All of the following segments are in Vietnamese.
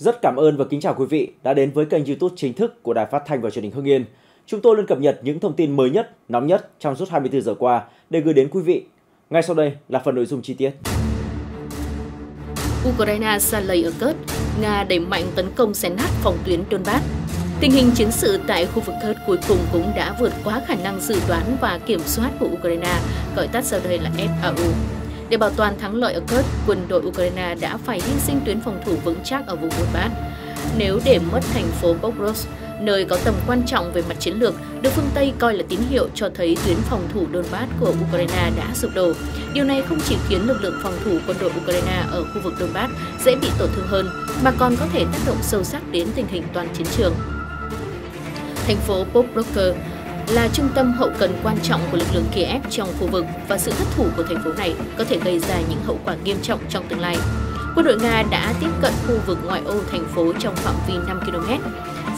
Rất cảm ơn và kính chào quý vị đã đến với kênh YouTube chính thức của Đài Phát thanh và Truyền hình Hưng Yên. Chúng tôi luôn cập nhật những thông tin mới nhất, nóng nhất trong suốt 24 giờ qua để gửi đến quý vị. Ngay sau đây là phần nội dung chi tiết. Ukraine xa lầy ở Kurt, Nga đẩy mạnh tấn công xé nát phòng tuyến Donbass. Tình hình chiến sự tại khu vực Kurt cuối cùng cũng đã vượt quá khả năng dự đoán và kiểm soát của Ukraine, gọi tắt sau đây là FAU. Để bảo toàn thắng lợi ở Kursk, quân đội Ukraine đã phải hy sinh tuyến phòng thủ vững chắc ở vùng Donbass. Nếu để mất thành phố Pokrovsk, nơi có tầm quan trọng về mặt chiến lược, được phương Tây coi là tín hiệu cho thấy tuyến phòng thủ Donbass của Ukraine đã sụp đổ. Điều này không chỉ khiến lực lượng phòng thủ quân đội Ukraine ở khu vực Donbass dễ bị tổn thương hơn, mà còn có thể tác động sâu sắc đến tình hình toàn chiến trường. Thành phố Pokrovsk là trung tâm hậu cần quan trọng của lực lượng Kiev trong khu vực và sự thất thủ của thành phố này có thể gây ra những hậu quả nghiêm trọng trong tương lai. Quân đội Nga đã tiếp cận khu vực ngoại ô thành phố trong phạm vi 5 km.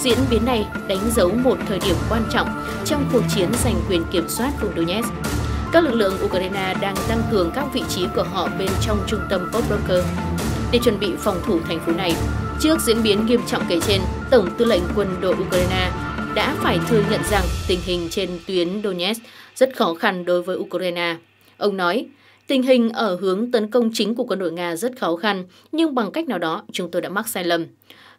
Diễn biến này đánh dấu một thời điểm quan trọng trong cuộc chiến giành quyền kiểm soát vùng Donetsk. Các lực lượng Ukraine đang tăng cường các vị trí của họ bên trong trung tâm Obroker để chuẩn bị phòng thủ thành phố này. Trước diễn biến nghiêm trọng kể trên, Tổng tư lệnh quân đội Ukraine đã phải thừa nhận rằng tình hình trên tuyến Donetsk rất khó khăn đối với Ukraine. Ông nói, tình hình ở hướng tấn công chính của quân đội Nga rất khó khăn, nhưng bằng cách nào đó chúng tôi đã mắc sai lầm.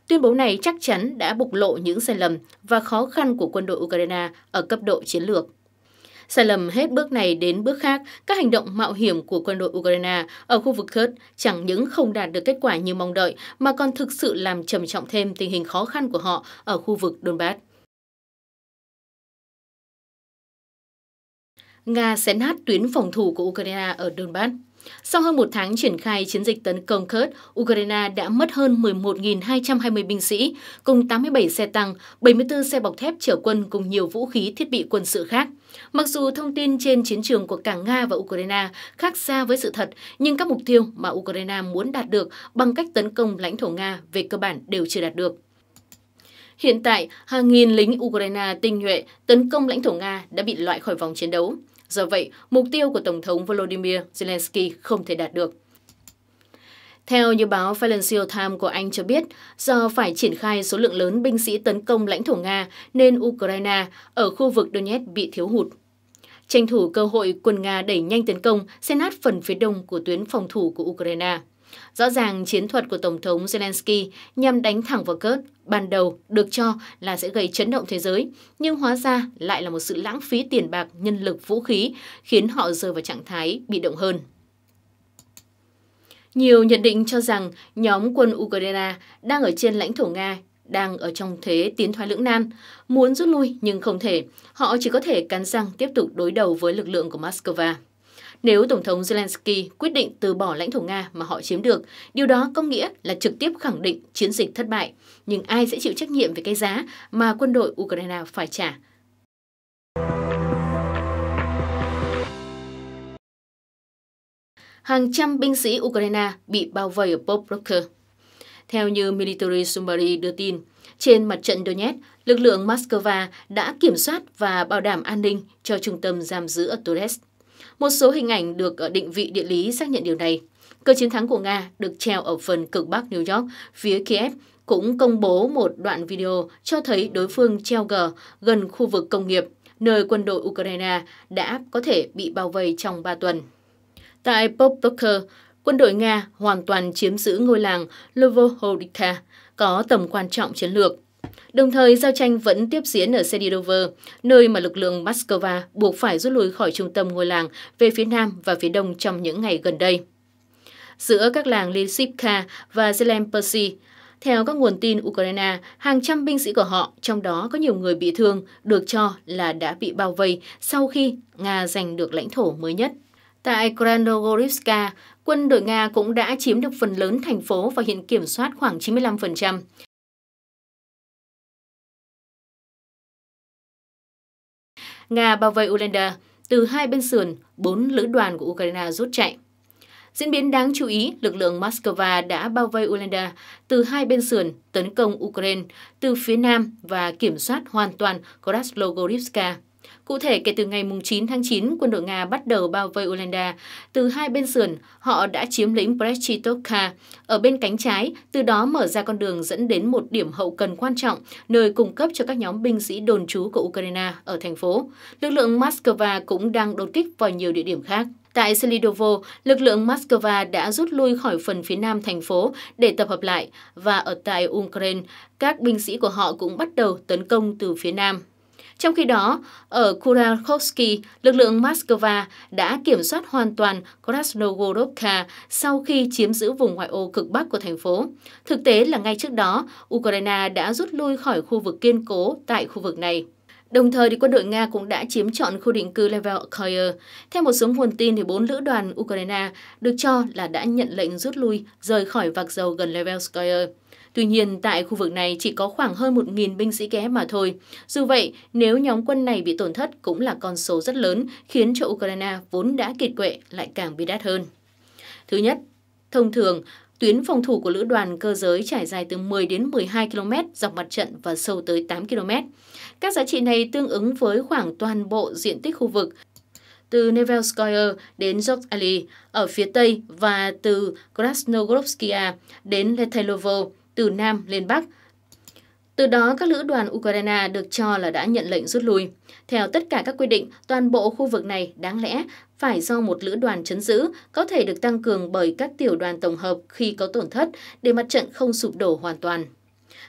Tuyên bố này chắc chắn đã bộc lộ những sai lầm và khó khăn của quân đội Ukraine ở cấp độ chiến lược. Sai lầm hết bước này đến bước khác, các hành động mạo hiểm của quân đội Ukraine ở khu vực Kurd chẳng những không đạt được kết quả như mong đợi mà còn thực sự làm trầm trọng thêm tình hình khó khăn của họ ở khu vực Donbass. Nga xé nát tuyến phòng thủ của Ukraine ở Donbass. Sau hơn một tháng triển khai chiến dịch tấn công Kurd, Ukraine đã mất hơn 11.220 binh sĩ, cùng 87 xe tăng, 74 xe bọc thép chở quân cùng nhiều vũ khí thiết bị quân sự khác. Mặc dù thông tin trên chiến trường của cả Nga và Ukraine khác xa với sự thật, nhưng các mục tiêu mà Ukraine muốn đạt được bằng cách tấn công lãnh thổ Nga về cơ bản đều chưa đạt được. Hiện tại, hàng nghìn lính Ukraine tinh nhuệ tấn công lãnh thổ Nga đã bị loại khỏi vòng chiến đấu. Do vậy, mục tiêu của Tổng thống Volodymyr Zelensky không thể đạt được. Theo như báo Financial Times của Anh cho biết, do phải triển khai số lượng lớn binh sĩ tấn công lãnh thổ Nga nên Ukraine ở khu vực Donetsk bị thiếu hụt. Tranh thủ cơ hội quân Nga đẩy nhanh tấn công, sẽ nát phần phía đông của tuyến phòng thủ của Ukraine. Rõ ràng chiến thuật của Tổng thống Zelensky nhằm đánh thẳng vào Kurd ban đầu được cho là sẽ gây chấn động thế giới, nhưng hóa ra lại là một sự lãng phí tiền bạc, nhân lực, vũ khí, khiến họ rơi vào trạng thái bị động hơn. Nhiều nhận định cho rằng nhóm quân Ukraine đang ở trên lãnh thổ Nga đang ở trong thế tiến thoái lưỡng nan, muốn rút lui nhưng không thể, họ chỉ có thể cắn răng tiếp tục đối đầu với lực lượng của Moscow. Nếu Tổng thống Zelensky quyết định từ bỏ lãnh thổ Nga mà họ chiếm được, điều đó có nghĩa là trực tiếp khẳng định chiến dịch thất bại. Nhưng ai sẽ chịu trách nhiệm về cái giá mà quân đội Ukraine phải trả? Hàng trăm binh sĩ Ukraine bị bao vây ở Poprokher. Theo như Military Summary đưa tin, trên mặt trận Donetsk, lực lượng Moscow đã kiểm soát và bảo đảm an ninh cho trung tâm giam giữ ở Torres. Một số hình ảnh được ờ, định vị địa lý xác nhận điều này. Cơ chiến thắng của Nga được treo ở phần cực bắc New York, phía Kiev cũng công bố một đoạn video cho thấy đối phương treo gờ gần khu vực công nghiệp, nơi quân đội Ukraine đã có thể bị bao vây trong 3 tuần. Tại Popoker, quân đội Nga hoàn toàn chiếm giữ ngôi làng Lovohodika, có tầm quan trọng chiến lược. Đồng thời, giao tranh vẫn tiếp diễn ở Sedidover, nơi mà lực lượng Moscow buộc phải rút lui khỏi trung tâm ngôi làng về phía nam và phía đông trong những ngày gần đây. Giữa các làng Lisivka và Zelempersy, theo các nguồn tin Ukraine, hàng trăm binh sĩ của họ, trong đó có nhiều người bị thương, được cho là đã bị bao vây sau khi Nga giành được lãnh thổ mới nhất. Tại Kranogorivka, quân đội Nga cũng đã chiếm được phần lớn thành phố và hiện kiểm soát khoảng 95%. Nga bao vây Uganda, từ hai bên sườn, bốn lữ đoàn của Ukraine rút chạy. Diễn biến đáng chú ý, lực lượng Moscow đã bao vây Uganda từ hai bên sườn, tấn công Ukraine từ phía nam và kiểm soát hoàn toàn Krasnogorivska. Cụ thể, kể từ ngày 9 tháng 9, quân đội Nga bắt đầu bao vây Olanda. Từ hai bên sườn, họ đã chiếm lĩnh Brestitovka ở bên cánh trái, từ đó mở ra con đường dẫn đến một điểm hậu cần quan trọng, nơi cung cấp cho các nhóm binh sĩ đồn trú của Ukraine ở thành phố. Lực lượng Moscow cũng đang đột kích vào nhiều địa điểm khác. Tại Selidovo, lực lượng Moscow đã rút lui khỏi phần phía nam thành phố để tập hợp lại, và ở tại Ukraine, các binh sĩ của họ cũng bắt đầu tấn công từ phía nam. Trong khi đó, ở Kurakovsky, lực lượng Moscow đã kiểm soát hoàn toàn Krasnogorovka sau khi chiếm giữ vùng ngoại ô cực bắc của thành phố. Thực tế là ngay trước đó, Ukraine đã rút lui khỏi khu vực kiên cố tại khu vực này. Đồng thời, thì quân đội Nga cũng đã chiếm trọn khu định cư Levelkoye. Theo một số nguồn tin, thì bốn lữ đoàn Ukraine được cho là đã nhận lệnh rút lui rời khỏi vạc dầu gần Levelskoye. Tuy nhiên, tại khu vực này chỉ có khoảng hơn 1.000 binh sĩ kẽ mà thôi. Dù vậy, nếu nhóm quân này bị tổn thất cũng là con số rất lớn, khiến cho Ukraine vốn đã kiệt quệ lại càng bị đắt hơn. Thứ nhất, thông thường, Tuyến phòng thủ của lữ đoàn cơ giới trải dài từ 10 đến 12 km dọc mặt trận và sâu tới 8 km. Các giá trị này tương ứng với khoảng toàn bộ diện tích khu vực từ Nevelskoye đến Zhokali ở phía tây và từ Krasnogorovskia đến Letailovo từ Nam lên Bắc. Từ đó, các lữ đoàn Ukraine được cho là đã nhận lệnh rút lui. Theo tất cả các quy định, toàn bộ khu vực này đáng lẽ phải do một lữ đoàn chấn giữ, có thể được tăng cường bởi các tiểu đoàn tổng hợp khi có tổn thất để mặt trận không sụp đổ hoàn toàn.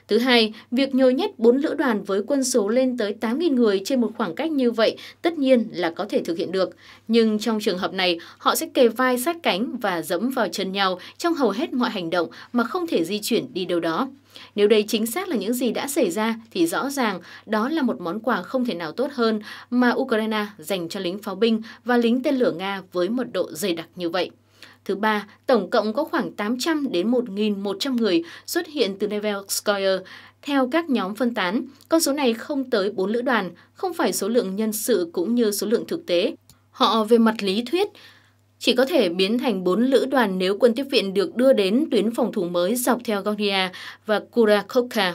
Thứ hai, việc nhồi nhét 4 lữ đoàn với quân số lên tới 8.000 người trên một khoảng cách như vậy tất nhiên là có thể thực hiện được. Nhưng trong trường hợp này, họ sẽ kề vai sát cánh và dẫm vào chân nhau trong hầu hết mọi hành động mà không thể di chuyển đi đâu đó. Nếu đây chính xác là những gì đã xảy ra thì rõ ràng đó là một món quà không thể nào tốt hơn mà Ukraine dành cho lính pháo binh và lính tên lửa Nga với mật độ dày đặc như vậy. Thứ ba, tổng cộng có khoảng 800 đến 1.100 người xuất hiện từ Nevelskoye theo các nhóm phân tán. Con số này không tới 4 lữ đoàn, không phải số lượng nhân sự cũng như số lượng thực tế. Họ về mặt lý thuyết chỉ có thể biến thành 4 lữ đoàn nếu quân tiếp viện được đưa đến tuyến phòng thủ mới dọc theo Gorgia và kurakoka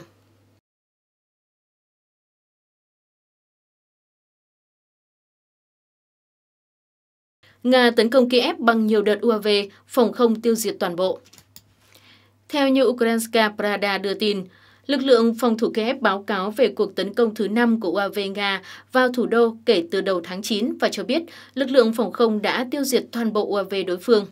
Nga tấn công Kiev bằng nhiều đợt UAV, phòng không tiêu diệt toàn bộ. Theo như Ukrainska Prada đưa tin, lực lượng phòng thủ Kiev báo cáo về cuộc tấn công thứ 5 của UAV Nga vào thủ đô kể từ đầu tháng 9 và cho biết lực lượng phòng không đã tiêu diệt toàn bộ UAV đối phương.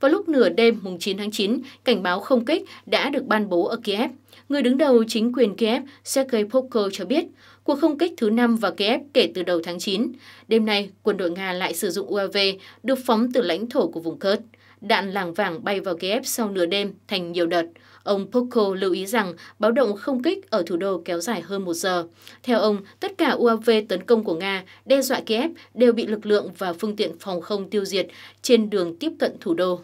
Vào lúc nửa đêm mùng 9 tháng 9, cảnh báo không kích đã được ban bố ở Kiev. Người đứng đầu chính quyền Kiev Sergei Pokol cho biết, cuộc không kích thứ năm vào Kiev kể từ đầu tháng 9. Đêm nay, quân đội Nga lại sử dụng UAV được phóng từ lãnh thổ của vùng Kurd. Đạn làng vàng bay vào Kiev sau nửa đêm thành nhiều đợt. Ông Pokol lưu ý rằng báo động không kích ở thủ đô kéo dài hơn một giờ. Theo ông, tất cả UAV tấn công của Nga đe dọa Kiev đều bị lực lượng và phương tiện phòng không tiêu diệt trên đường tiếp cận thủ đô.